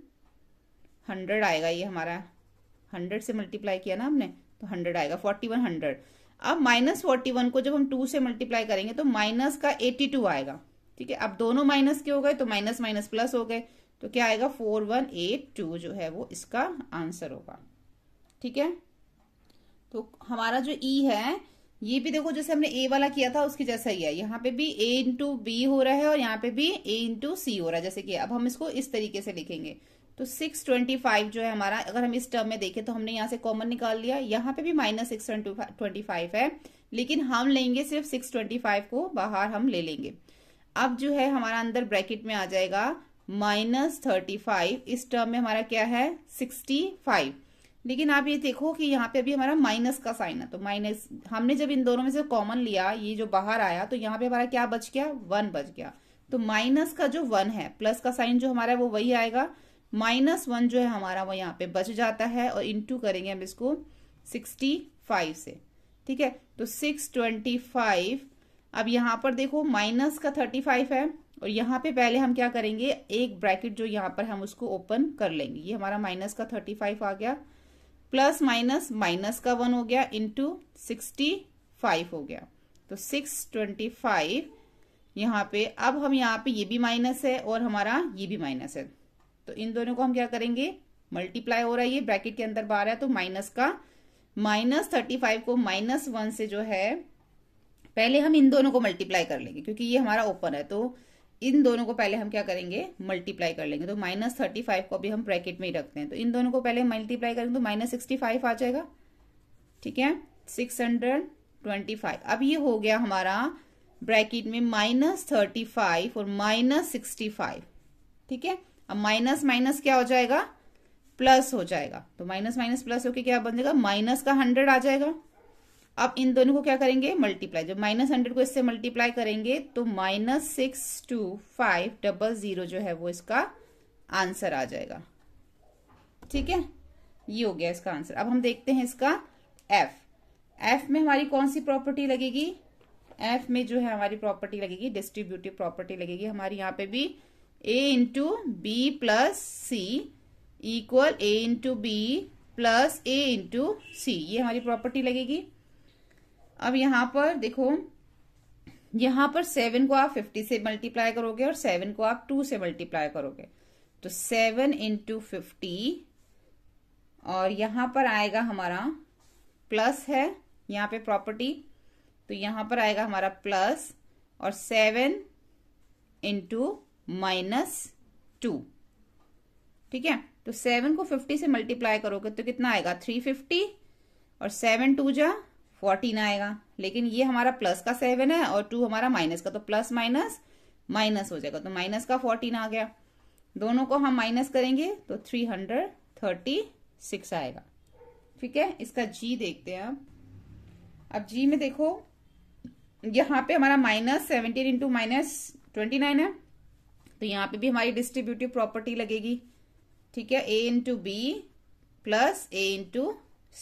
hundred आएगा ये हमारा हंड्रेड से मल्टीप्लाई किया ना हमने तो हंड्रेड आएगा फोर्टी वन हंड्रेड अब माइनस फोर्टी वन को जब हम टू से मल्टीप्लाई करेंगे तो माइनस का एटी टू आएगा ठीक है अब दोनों माइनस के हो गए तो माइनस माइनस प्लस हो गए तो क्या आएगा फोर वन एट टू जो है वो इसका आंसर होगा ठीक है तो हमारा जो ई e है ये भी देखो जैसे हमने ए वाला किया था उसके जैसा ही है यहाँ पे भी ए इंटू बी हो रहा है और यहाँ पे भी ए इंटू सी हो रहा है जैसे कि अब हम इसको इस तरीके से लिखेंगे तो 625 जो है हमारा अगर हम इस टर्म में देखें तो हमने यहाँ से कॉमन निकाल लिया यहाँ पे भी माइनस सिक्स है लेकिन हम लेंगे सिर्फ 625 को बाहर हम ले लेंगे अब जो है हमारा अंदर ब्रैकेट में आ जाएगा माइनस थर्टी फाइव इस टर्म में हमारा क्या है सिक्सटी फाइव लेकिन आप ये देखो कि यहाँ पे अभी हमारा माइनस का साइन है तो माइनस हमने जब इन दोनों में से कॉमन लिया ये जो बाहर आया तो यहाँ पे हमारा क्या बच गया वन बच गया तो माइनस का जो वन है प्लस का साइन जो हमारा है वो वही आएगा माइनस वन जो है हमारा वो यहाँ पे बच जाता है और इंटू करेंगे हम इसको सिक्सटी फाइव से ठीक है तो सिक्स ट्वेंटी फाइव अब यहाँ पर देखो माइनस का थर्टी फाइव है और यहाँ पे पहले हम क्या करेंगे एक ब्रैकेट जो यहाँ पर हम उसको ओपन कर लेंगे ये हमारा माइनस का थर्टी फाइव आ गया प्लस माइनस माइनस का वन हो गया इंटू सिक्सटी फाइव हो गया तो सिक्स ट्वेंटी फाइव यहाँ पे अब हम यहाँ पे ये भी माइनस है और हमारा ये भी माइनस है तो इन दोनों को हम क्या करेंगे मल्टीप्लाई हो रहा है ये ब्रैकेट के अंदर बाहर है तो माइनस का माइनस थर्टी फाइव को माइनस वन से जो है पहले हम इन दोनों को मल्टीप्लाई कर लेंगे क्योंकि ये हमारा ओपन है तो इन दोनों को पहले हम क्या करेंगे मल्टीप्लाई कर लेंगे तो माइनस थर्टी फाइव को अभी हम ब्रैकेट में ही रखते हैं तो इन दोनों को पहले मल्टीप्लाई करेंगे तो माइनस सिक्सटी फाइव आ जाएगा ठीक है सिक्स हंड्रेड ट्वेंटी फाइव अब ये हो गया हमारा ब्रैकेट में माइनस थर्टी फाइव और माइनस सिक्सटी फाइव ठीक है अब माइनस माइनस क्या हो जाएगा प्लस हो जाएगा तो माइनस माइनस प्लस होके क्या बन जाएगा माइनस का हंड्रेड आ जाएगा अब इन दोनों को क्या करेंगे मल्टीप्लाई जब माइनस हंड्रेड को इससे मल्टीप्लाई करेंगे तो minus six two five double zero जो है वो इसका आंसर आ जाएगा ठीक है ये हो गया इसका आंसर अब हम देखते हैं इसका एफ एफ में हमारी कौन सी प्रॉपर्टी लगेगी एफ में जो है हमारी प्रॉपर्टी लगेगी डिस्ट्रीब्यूटिव प्रॉपर्टी लगेगी हमारी यहाँ पे भी A into B plus C equal A into B plus A into C ये हमारी प्रॉपर्टी लगेगी अब यहां पर देखो यहां पर सेवन को आप फिफ्टी से मल्टीप्लाई करोगे और सेवन को आप टू से मल्टीप्लाई करोगे तो सेवन इंटू फिफ्टी और यहां पर आएगा हमारा प्लस है यहां पे प्रॉपर्टी तो यहां पर आएगा हमारा प्लस और सेवन इंटू माइनस टू ठीक है तो सेवन को फिफ्टी से मल्टीप्लाई करोगे तो कितना आएगा थ्री फिफ्टी और सेवन टू जा फोर्टीन आएगा लेकिन ये हमारा प्लस का सेवन है और टू हमारा माइनस का तो प्लस माइनस माइनस हो जाएगा तो माइनस का फोर्टीन आ गया दोनों को हम माइनस करेंगे तो थ्री हंड्रेड थर्टी सिक्स आएगा ठीक है इसका जी देखते हैं आप अब जी में देखो यहाँ पे हमारा minus seventeen into minus twenty nine है तो यहाँ पे भी हमारी डिस्ट्रीब्यूटिव प्रॉपर्टी लगेगी ठीक है A into B plus A into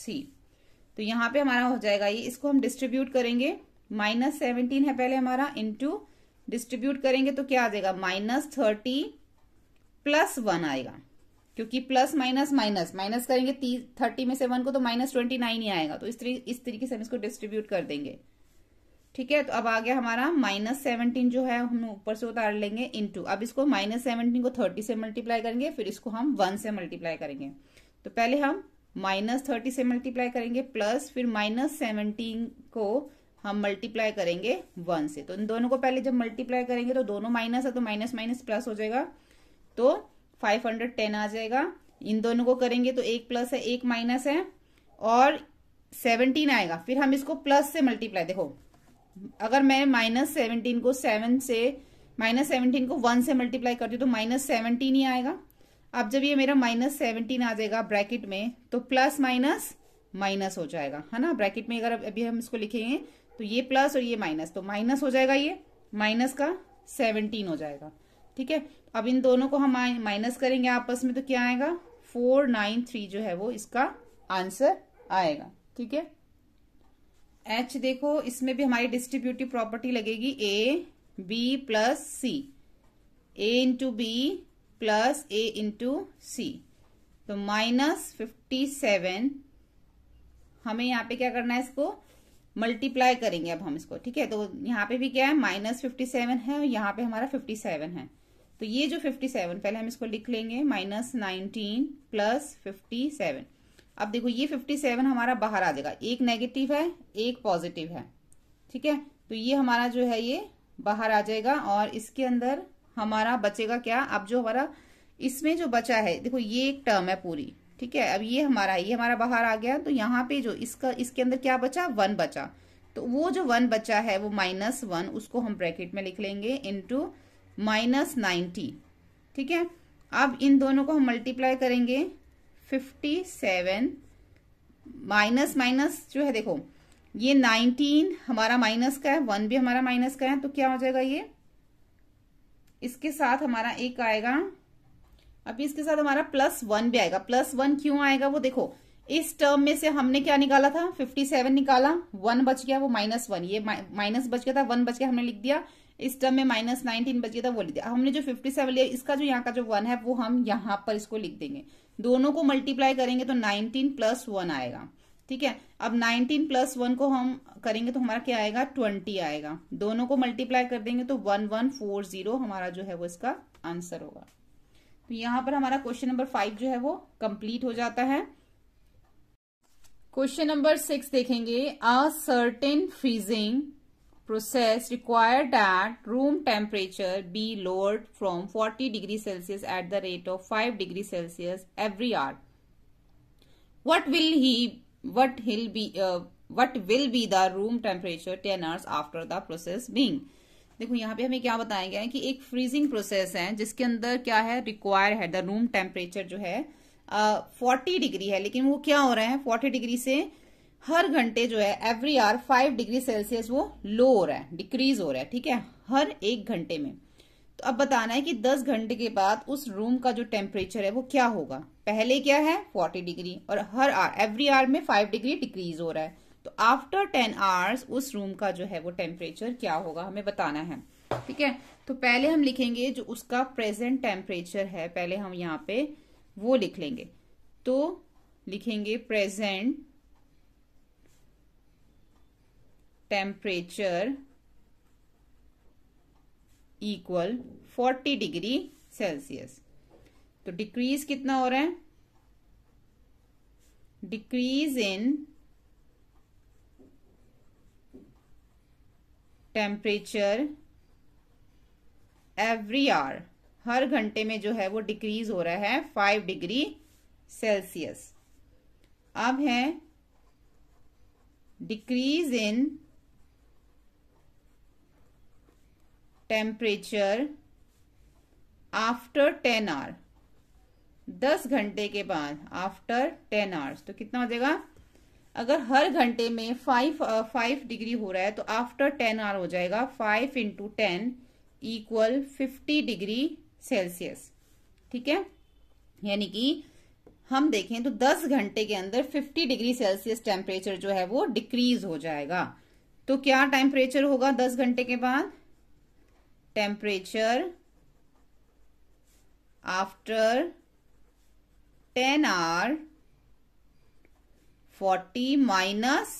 C तो यहाँ पे हमारा हो जाएगा ये इसको हम डिस्ट्रीब्यूट करेंगे माइनस सेवनटीन है पहले हमारा इनटू डिस्ट्रीब्यूट करेंगे तो क्या आ जाएगा माइनस थर्टी प्लस वन आएगा क्योंकि प्लस माइनस माइनस माइनस करेंगे थर्टी में से वन को तो माइनस ट्वेंटी नाइन ही आएगा तो इस तरीके इस तरीके से हम इसको डिस्ट्रीब्यूट कर देंगे ठीक है तो अब आ गया हमारा माइनस सेवनटीन जो है हम ऊपर से उतार लेंगे इनटू अब इसको माइनस सेवनटीन को थर्टी से मल्टीप्लाई करेंगे फिर इसको हम वन से मल्टीप्लाई करेंगे तो पहले हम माइनस थर्टी से मल्टीप्लाई करेंगे प्लस फिर माइनस सेवनटीन को हम मल्टीप्लाई करेंगे वन से तो इन दोनों को पहले जब मल्टीप्लाई करेंगे तो दोनों माइनस है तो माइनस माइनस प्लस हो जाएगा तो फाइव हंड्रेड टेन आ जाएगा इन दोनों को करेंगे तो एक प्लस है एक माइनस है और सेवनटीन आएगा फिर हम इसको प्लस से मल्टीप्लाई देखो अगर मैं माइनस सेवनटीन को सेवन से माइनस सेवनटीन को वन से मल्टीप्लाई कर हूँ तो माइनस सेवनटीन ही आएगा अब जब ये मेरा माइनस सेवनटीन आ जाएगा ब्रैकेट में तो प्लस माइनस माइनस हो जाएगा है ना ब्रैकेट में अगर अभी हम इसको लिखेंगे तो ये प्लस और ये माइनस तो माइनस हो जाएगा ये माइनस का सेवनटीन हो जाएगा ठीक है अब इन दोनों को हम माइनस करेंगे आपस में तो क्या आएगा फोर नाइन थ्री जो है वो इसका आंसर आएगा ठीक है एच देखो इसमें भी हमारी डिस्ट्रीब्यूटिव प्रॉपर्टी लगेगी A B plus C A into B plus A into C तो माइनस फिफ्टी सेवन हमें यहाँ पे क्या करना है इसको मल्टीप्लाई करेंगे अब हम इसको ठीक है तो यहाँ पे भी क्या है माइनस फिफ्टी सेवन है और यहाँ पे हमारा फिफ्टी सेवन है तो ये जो फिफ्टी सेवन पहले हम इसको लिख लेंगे minus nineteen plus fifty seven अब देखो ये फिफ्टी सेवन हमारा बाहर आ जाएगा एक नेगेटिव है एक पॉजिटिव है ठीक है तो ये हमारा जो है ये बाहर आ जाएगा और इसके अंदर हमारा बचेगा क्या अब जो हमारा इसमें जो बचा है देखो ये एक टर्म है पूरी ठीक है अब ये हमारा ये हमारा बाहर आ गया तो यहाँ पे जो इसका इसके अंदर क्या बचा वन बचा तो वो जो वन बचा है वो माइनस वन उसको हम ब्रैकेट में लिख लेंगे इंटू माइनस नाइन्टी ठीक है अब इन दोनों को हम मल्टीप्लाई करेंगे फिफ्टी सेवन माइनस माइनस जो है देखो ये नाइनटीन हमारा माइनस का है वन भी हमारा माइनस का है तो क्या हो जाएगा ये इसके साथ हमारा एक आएगा अभी इसके साथ हमारा प्लस वन भी आएगा प्लस वन क्यों आएगा वो देखो इस टर्म में से हमने क्या निकाला था 57 निकाला वन बच गया वो माइनस वन ये माइनस बच गया था वन बच गया हमने लिख दिया इस टर्म में माइनस नाइनटीन बच गया था वो लिख दिया हमने जो 57 लिया इसका जो यहाँ का जो वन है वो हम यहाँ पर इसको लिख देंगे दोनों को मल्टीप्लाई करेंगे तो नाइनटीन प्लस वन आएगा ठीक है अब 19 प्लस वन को हम करेंगे तो हमारा क्या आएगा 20 आएगा दोनों को मल्टीप्लाई कर देंगे तो 1140 हमारा जो है वो इसका आंसर होगा तो यहां पर हमारा क्वेश्चन नंबर फाइव जो है वो कंप्लीट हो जाता है क्वेश्चन नंबर सिक्स देखेंगे a certain freezing process require that room temperature be lowered from 40 degree Celsius at the rate of 5 degree Celsius every hour what will he what will be uh, what will be the room temperature hours hours after the process being देखो यहाँ पे हमें क्या बताया गया है कि एक फ्रीजिंग प्रोसेस है जिसके अंदर क्या है रिक्वायर है द रूम टेम्परेचर जो है फोर्टी uh, डिग्री है लेकिन वो क्या हो रहा है फोर्टी डिग्री से हर घंटे जो है every hour five degree Celsius वो लो हो रहा है डिक्रीज हो रहा है ठीक है हर एक घंटे में तो अब बताना है कि 10 घंटे के बाद उस रूम का जो टेम्परेचर है वो क्या होगा पहले क्या है 40 डिग्री और हर आर एवरी आर में 5 डिग्री डिक्रीज हो रहा है तो आफ्टर 10 आवर्स उस रूम का जो है वो टेम्परेचर क्या होगा हमें बताना है ठीक है तो पहले हम लिखेंगे जो उसका प्रेजेंट टेम्परेचर है पहले हम यहाँ पे वो लिख लेंगे तो लिखेंगे present temperature equal 40 degree Celsius तो डिक्रीज कितना हो रहा है decrease in temperature every hour हर घंटे में जो है वो डिक्रीज हो रहा है फाइव डिग्री सेल्सियस अब है decrease in temperature after ten hour दस घंटे के बाद आफ्टर टेन आवर्स तो कितना हो जाएगा अगर हर घंटे में फाइव फाइव डिग्री हो रहा है तो आफ्टर टेन आवर हो जाएगा five into ten equal fifty degree Celsius ठीक है यानी कि हम देखें तो दस घंटे के अंदर फिफ्टी डिग्री सेल्सियस टेम्परेचर जो है वो डिक्रीज हो जाएगा तो क्या टेम्परेचर होगा दस घंटे के बाद temperature after 10 hour 40 माइनस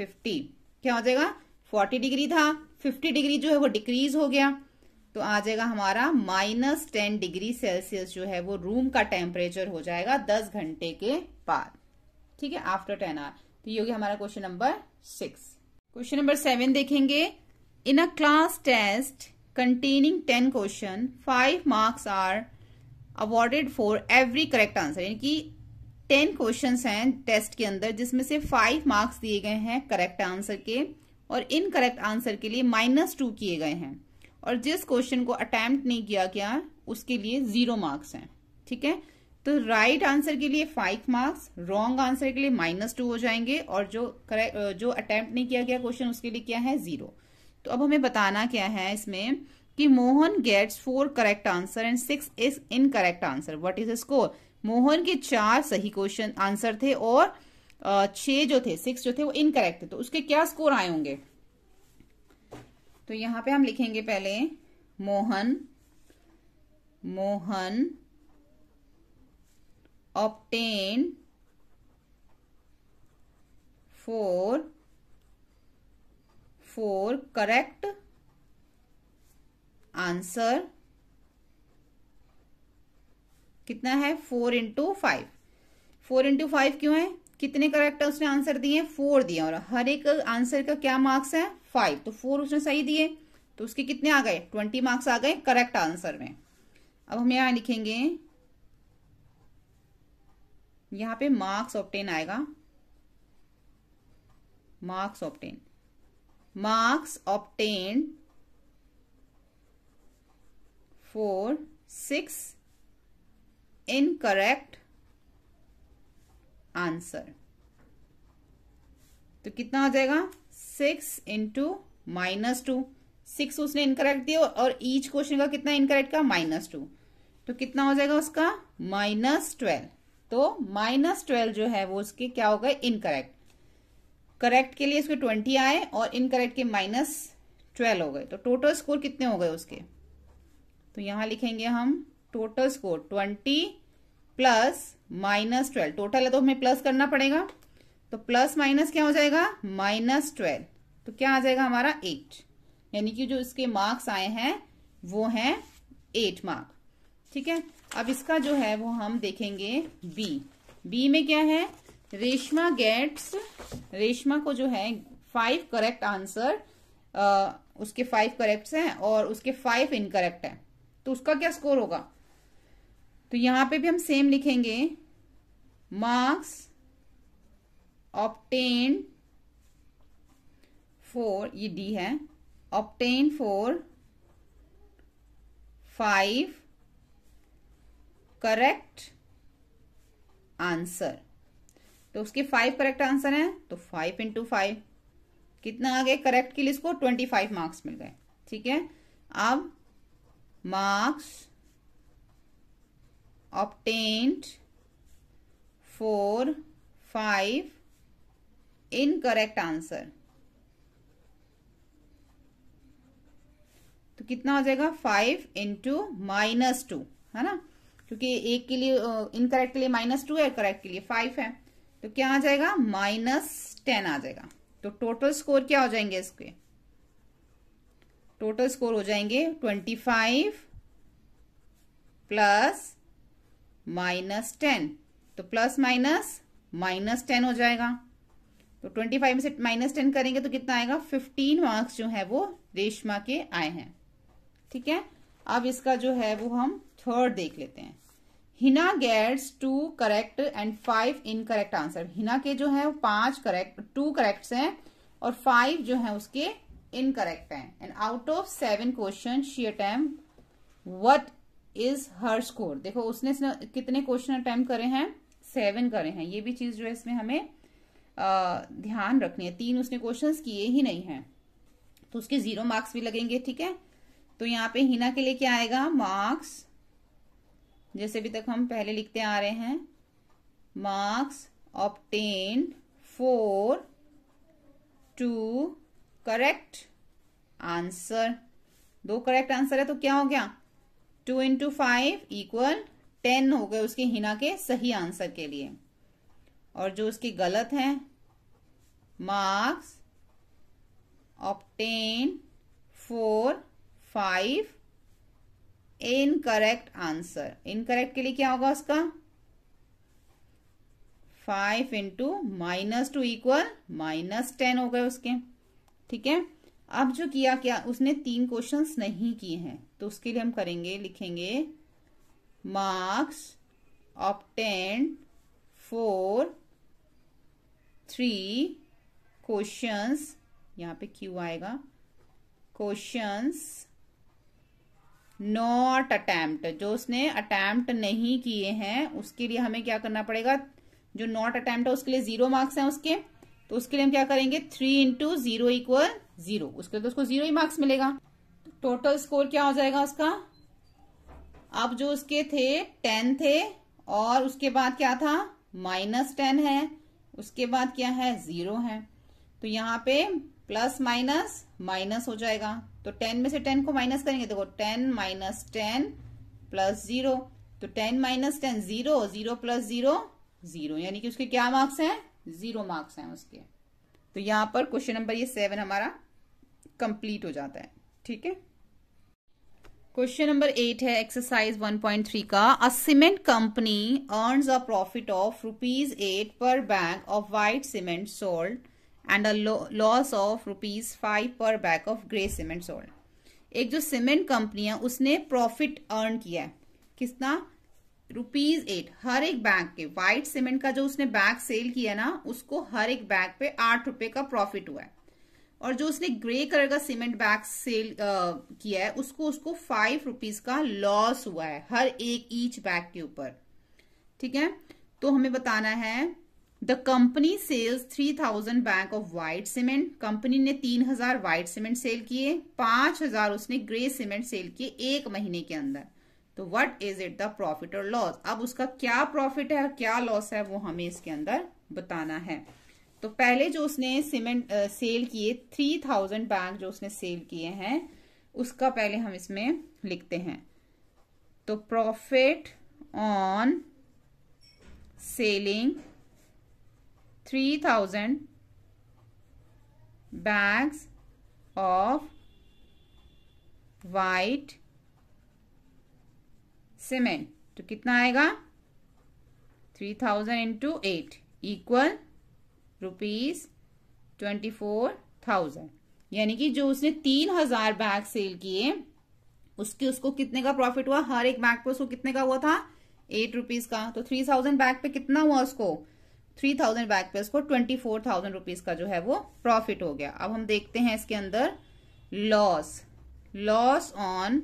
50 क्या हो जाएगा 40 डिग्री था 50 डिग्री जो है वो डिक्रीज हो गया तो आ जाएगा हमारा माइनस टेन डिग्री सेल्सियस जो है वो रूम का टेम्परेचर हो जाएगा 10 घंटे के बाद ठीक है आफ्टर 10 आवर तो ये हो गया हमारा question number six question number seven देखेंगे in a class test containing ten question five marks are awarded for every correct answer यानी कि टेन क्वेश्चन हैं टेस्ट के अंदर जिसमें से फाइव मार्क्स दिए गए हैं करेक्ट आंसर के और इन करेक्ट आंसर के लिए माइनस टू किए गए हैं और जिस क्वेश्चन को अटैम्प्ट नहीं किया गया उसके लिए जीरो मार्क्स हैं ठीक है तो राइट right आंसर के लिए फाइव मार्क्स रॉन्ग आंसर के लिए माइनस टू हो जाएंगे और जो करेक्ट जो अटेम्प्ट नहीं किया गया क्वेश्चन उसके लिए क्या है जीरो तो अब हमें बताना क्या है इसमें कि Mohan gets four correct answer and six is incorrect answer what is score Mohan के चार सही क्वेश्चन आंसर थे और छह जो थे सिक्स जो थे वो इनकरेक्ट थे तो उसके क्या स्कोर आए होंगे तो यहां पे हम लिखेंगे पहले Mohan Mohan obtain for four correct answer कितना है four into five four into five क्यों है कितने करेक्ट उसने आंसर दिए फोर दिए और हर एक आंसर का क्या मार्क्स है फाइव तो फोर उसने सही दिए तो उसके कितने आ गए ट्वेंटी मार्क्स आ गए करेक्ट आंसर में अब हम यहां लिखेंगे यहां पे मार्क्स ऑप्टेन आएगा marks obtain marks obtained for 6 incorrect answer तो कितना हो जाएगा six into minus two six उसने इनकरेक्ट दिया और ईच क्वेश्चन का कितना इनकरेक्ट का माइनस टू तो कितना हो जाएगा उसका माइनस ट्वेल्व तो माइनस ट्वेल्व जो है वो उसके क्या हो गए इनकरेक्ट करेक्ट के लिए इसके ट्वेंटी आए और इनकरेक्ट के माइनस ट्वेल्व हो गए तो टोटल स्कोर कितने हो गए उसके तो यहां लिखेंगे हम total score twenty plus minus twelve total है तो हमें प्लस करना पड़ेगा तो प्लस माइनस क्या हो जाएगा माइनस ट्वेल्व तो क्या आ जाएगा हमारा एट यानी कि जो इसके मार्क्स आए हैं वो हैं एट मार्क ठीक है अब इसका जो है वो हम देखेंगे बी बी में क्या है रेशमा गेट्स रेशमा को जो है फाइव करेक्ट आंसर उसके फाइव करेक्ट हैं और उसके फाइव इनकरेक्ट हैं तो उसका क्या स्कोर होगा तो यहां पे भी हम सेम लिखेंगे मार्क्स ऑप्टेन फोर ये डी है obtain for five correct answer तो उसके फाइव करेक्ट आंसर हैं तो फाइव इंटू फाइव कितना आ गया करेक्ट के लिए इसको ट्वेंटी फाइव मार्क्स मिल गए ठीक है अब marks for five incorrect answer तो कितना आ जाएगा फाइव इंटू माइनस टू है ना क्योंकि एक के लिए इनकरेक्ट के लिए माइनस टू है करेक्ट के लिए फाइव है तो क्या आ जाएगा माइनस टेन आ जाएगा तो टोटल स्कोर क्या हो जाएंगे इसके टोटल स्कोर हो जाएंगे twenty five plus minus ten तो प्लस माइनस माइनस टेन हो जाएगा तो ट्वेंटी फाइव में से माइनस टेन करेंगे तो कितना आएगा फिफ्टीन मार्क्स जो है वो रेशमा के आए हैं ठीक है अब इसका जो है वो हम थर्ड देख लेते हैं Hina gets two correct and five incorrect answer Hina के जो है वो पांच करेक्ट टू करेक्ट हैं और फाइव जो है उसके इनकरेक्ट हैं and out of seven question she attempt what is her score देखो उसने कितने क्वेश्चन अटेम्प्ट करे हैं सेवन करे हैं ये भी चीज जो है इसमें हमें आ, ध्यान रखनी है तीन उसने क्वेश्चन किए ही नहीं है तो उसके जीरो मार्क्स भी लगेंगे ठीक है तो यहाँ पे हिना के लिए क्या आएगा मार्क्स जैसे अभी तक हम पहले लिखते आ रहे हैं marks obtain for two correct answer दो करेक्ट आंसर है तो क्या हो गया two into five equal ten हो गए उसके हिना के सही आंसर के लिए और जो उसके गलत है marks obtain for five incorrect answer incorrect के लिए क्या होगा उसका five into minus two equal minus ten हो गए उसके ठीक है अब जो किया क्या उसने तीन क्वेश्चंस नहीं किए हैं तो उसके लिए हम करेंगे लिखेंगे marks ten for three questions यहाँ पे क्यू आएगा क्वेश्चंस नॉट अटैम्प्ट जो उसने अटैम्प्ट नहीं किए हैं उसके लिए हमें क्या करना पड़ेगा जो नॉट अटैम्प्ट उसके लिए जीरो मार्क्स हैं उसके तो उसके लिए हम क्या करेंगे three into zero equal zero उसके लिए तो उसको जीरो ही मार्क्स मिलेगा टोटल स्कोर क्या हो जाएगा उसका अब जो उसके थे टेन थे और उसके बाद क्या था माइनस टेन है उसके बाद क्या है जीरो है तो यहाँ पे प्लस माइनस माइनस हो जाएगा तो टेन में से टेन को माइनस करेंगे देखो ten minus ten plus zero तो ten minus ten zero zero plus zero zero यानी कि उसके क्या मार्क्स हैं जीरो मार्क्स हैं उसके तो यहां पर क्वेश्चन नंबर ये सेवन हमारा कंप्लीट हो जाता है ठीक है क्वेश्चन नंबर एट है एक्सरसाइज वन पॉइंट थ्री का a cement company earns a profit of rupees eight per bag of white cement sold and a loss of rupees five per bag of grey cement sold एक जो cement company है उसने profit earn किया है कितना rupees at her एक bag के white cement का जो उसने बैग सेल किया ना उसको हर एक बैग पे आठ रुपए का प्रॉफिट हुआ है और जो उसने ग्रे कलर का सीमेंट बैग सेल आ, किया है उसको उसको फाइव रुपीज का लॉस हुआ है हर एक ईच बैग के ऊपर ठीक है तो हमें बताना है the company sells three thousand bag of white cement company ने तीन हजार व्हाइट सीमेंट सेल किए पांच हजार उसने ग्रे सीमेंट सेल किए एक महीने के अंदर तो what is it the profit और लॉस अब उसका क्या प्रॉफिट है और क्या लॉस है वो हमें इसके अंदर बताना है तो पहले जो उसने सीमेंट सेल किए थ्री थाउजेंड बैग जो उसने सेल किए हैं उसका पहले हम इसमें लिखते हैं तो profit on selling three thousand bags of white cement तो कितना आएगा three thousand into eight equal rupees twenty four thousand यानी कि जो उसने तीन हजार बैग सेल किए उसके उसको कितने का प्रॉफिट हुआ हर एक बैग पर उसको कितने का हुआ था एट रुपीज का तो थ्री थाउजेंड बैग पे कितना हुआ उसको थ्री थाउजेंड बैक पे उसको ट्वेंटी फोर थाउजेंड रुपीज का जो है वो प्रॉफिट हो गया अब हम देखते हैं इसके अंदर loss loss on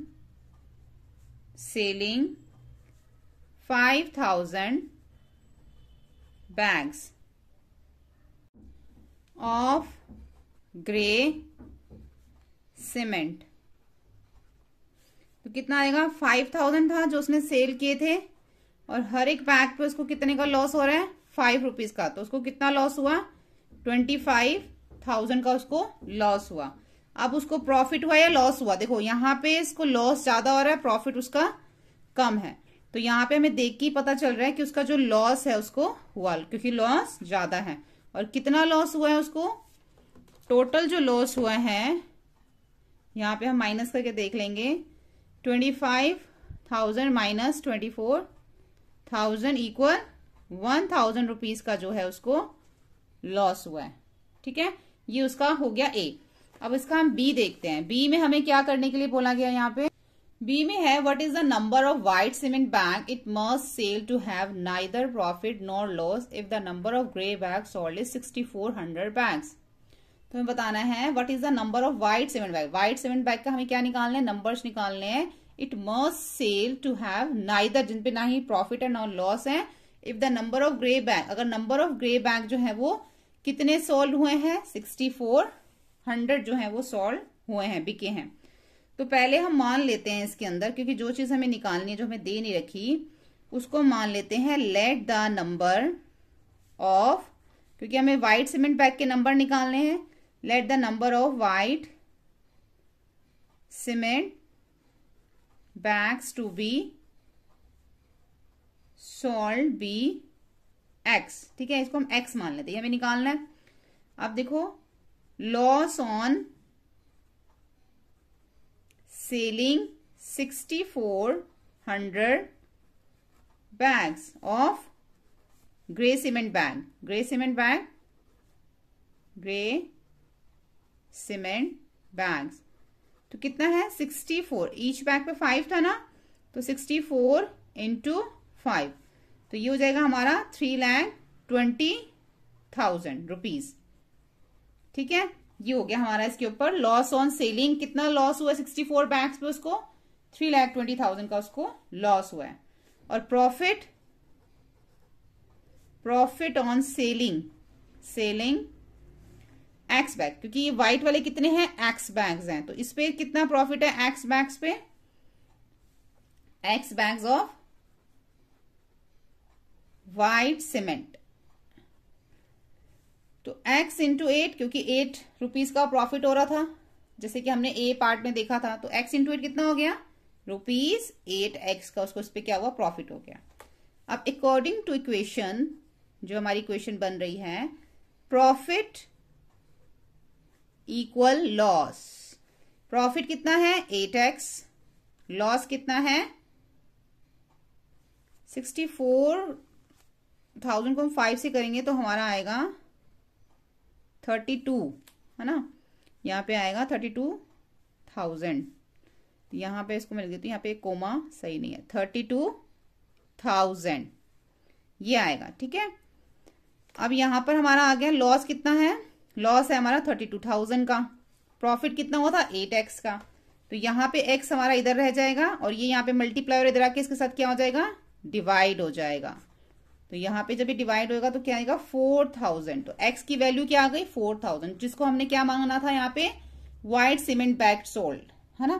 selling five thousand bags of grey cement तो कितना आएगा फाइव थाउजेंड था जो उसने सेल किए थे और हर एक बैग पे उसको कितने का लॉस हो रहा है फाइव रुपीज का तो उसको कितना लॉस हुआ ट्वेंटी फाइव थाउजेंड का उसको लॉस हुआ अब उसको प्रॉफिट हुआ या लॉस हुआ देखो यहाँ पे इसको लॉस ज्यादा हो रहा है प्रॉफिट उसका कम है तो यहाँ पे हमें देख के पता चल रहा है कि उसका जो लॉस है उसको हुआ क्योंकि लॉस ज्यादा है और कितना लॉस हुआ है उसको टोटल जो लॉस हुआ है यहाँ पे हम माइनस करके देख लेंगे twenty five thousand minus twenty four thousand equal one thousand rupees का जो है उसको लॉस हुआ है ठीक है ये उसका हो गया ए अब इसका हम बी देखते हैं बी में हमें क्या करने के लिए बोला गया यहाँ पे बी में है what is the number of white cement bag it must sell to have neither profit nor loss if the number of grey bag sold is sixty four hundred bags तो हमें बताना है what is the number of white cement bag white cement bag का हमें क्या निकालने हैं numbers निकालने हैं it must sell to have neither जिनपे ना ही प्रॉफिट है नॉर लॉस है if the number of grey bag अगर नंबर ऑफ ग्रे बैग जो है वो कितने सोल्व हुए हैं सिक्सटी फोर हंड्रेड जो है वो सोल्व हुए हैं बिके हैं तो पहले हम मान लेते हैं इसके अंदर क्योंकि जो चीज हमें निकालनी है जो हमें दे नहीं रखी उसको मान लेते हैं लेट द नंबर ऑफ क्योंकि हमें वाइट सीमेंट बैग के नंबर निकालने हैं let the number of white cement bags to be sold be x ठीक है इसको हम एक्स मान लेते हैं हमें निकालना है अब देखो loss on selling sixty four hundred bag of grey cement bag grey cement bag grey cement bag तो कितना है सिक्सटी फोर ईच बैग पे फाइव था ना तो सिक्सटी फोर इंटू फाइव तो ये हो जाएगा हमारा three lakh twenty thousand rupees ठीक है ये हो गया हमारा इसके ऊपर लॉस ऑन सेलिंग कितना लॉस हुआ सिक्सटी फोर बैग्स पे उसको थ्री लैख ट्वेंटी थाउजेंड का उसको लॉस हुआ है और profit profit on selling selling x bag क्योंकि ये व्हाइट वाले कितने हैं एक्स बैग्स हैं तो इस पे कितना प्रॉफिट है एक्स बैग्स पे x bags of white cement तो x इंटू एट क्योंकि एट रुपीज का प्रॉफिट हो रहा था जैसे कि हमने ए पार्ट में देखा था तो x इंटू एट कितना हो गया रुपीज एट एक्स का उसको उस पर क्या हुआ प्रॉफिट हो गया अब अकॉर्डिंग टू इक्वेशन जो हमारी इक्वेशन बन रही है प्रॉफिट इक्वल लॉस प्रॉफिट कितना है एट एक्स लॉस कितना है सिक्सटी फोर थाउजेंड को हम फाइव से करेंगे तो हमारा आएगा थर्टी टू है ना यहाँ पे आएगा थर्टी टू थाउजेंड तो यहाँ पे इसको मैं लिख देती हूँ यहाँ पे कोमा सही नहीं है थर्टी टू थाउजेंड ये आएगा ठीक है अब यहाँ पर हमारा आ गया लॉस कितना है लॉस है हमारा थर्टी टू थाउजेंड का प्रॉफिट कितना हुआ था एट एक्स का तो यहाँ पे एक्स हमारा इधर रह जाएगा और ये यहाँ पे मल्टीप्लाई और इधर आके इसके साथ क्या हो जाएगा डिवाइड हो जाएगा तो यहाँ पे जब ये डिवाइड होगा तो क्या आएगा फोर थाउजेंड तो एक्स की वैल्यू क्या आ गई फोर थाउजेंड जिसको हमने क्या मांगना था यहाँ पे व्हाइट सीमेंट बैग सोल्ड है ना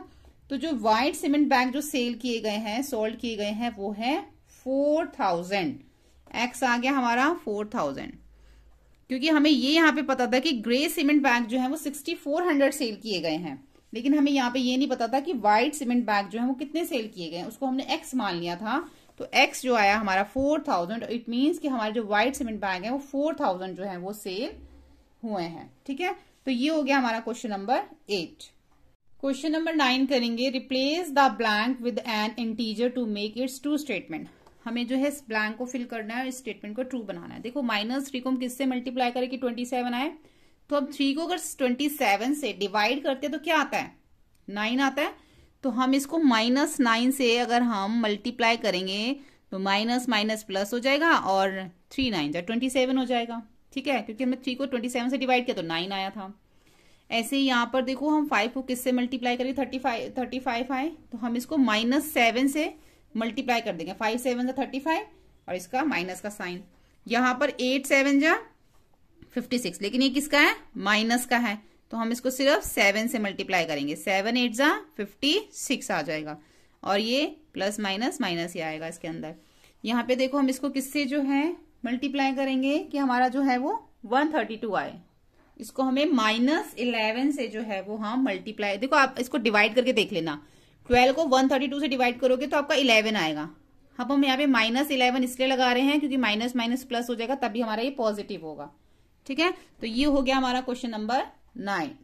तो जो व्हाइट सीमेंट बैग जो सेल किए गए हैं सोल्ड किए गए हैं वो है फोर थाउजेंड एक्स आ गया हमारा फोर थाउजेंड क्योंकि हमें ये यहाँ पे पता था कि ग्रे सीमेंट बैग जो है वो सिक्सटी फोर हंड्रेड सेल किए गए हैं लेकिन हमें यहाँ पे ये नहीं पता था कि व्हाइट सीमेंट बैग जो है वो कितने सेल किए गए हैं उसको हमने एक्स मान लिया था तो एक्स जो आया हमारा फोर थाउजेंड इट मीन्स कि हमारे जो वाइट सीमेंट बैग है वो फोर थाउजेंड जो है वो सेल हुए हैं ठीक है तो ये हो गया हमारा question number eight question number nine करेंगे replace the blank with an integer to make it's true statement हमें जो है इस ब्लैंक को फिल करना है और इस स्टेटमेंट को ट्रू बनाना है देखो माइनस थ्री को हम किससे मल्टीप्लाई करें कि ट्वेंटी सेवन आए तो अब थ्री को अगर ट्वेंटी सेवन से डिवाइड करते हैं तो क्या आता है नाइन आता है तो हम इसको माइनस नाइन से अगर हम मल्टीप्लाई करेंगे तो माइनस माइनस प्लस हो जाएगा और थ्री नाइन जो ट्वेंटी सेवन हो जाएगा ठीक है क्योंकि हमने थ्री को ट्वेंटी सेवन से डिवाइड किया तो नाइन आया था ऐसे ही यहाँ पर देखो हम फाइव को किससे मल्टीप्लाई करेंगे थर्टी फाइव थर्टी फाइव आए तो हम इसको माइनस सेवन से मल्टीप्लाई कर देंगे फाइव सेवन जा थर्टी फाइव और इसका माइनस का साइन यहाँ पर एट सेवन जा फिफ्टी सिक्स लेकिन ये किसका है माइनस का है तो हम इसको सिर्फ सेवन से मल्टीप्लाई करेंगे सेवन एट ज़ा फिफ्टी सिक्स आ जाएगा और ये प्लस माइनस माइनस ही आएगा इसके अंदर यहाँ पे देखो हम इसको किससे जो है मल्टीप्लाई करेंगे कि हमारा जो है वो वन थर्टी टू आए इसको हमें माइनस इलेवन से जो है वो हम मल्टीप्लाई देखो आप इसको डिवाइड करके देख लेना ट्वेल्व को वन थर्टी टू से डिवाइड करोगे तो आपका इलेवन आएगा अब हम यहाँ पे माइनस इलेवन इसलिए लगा रहे हैं क्योंकि माइनस माइनस प्लस हो जाएगा तभी हमारा ये पॉजिटिव होगा ठीक है तो ये हो गया हमारा क्वेश्चन नंबर 9.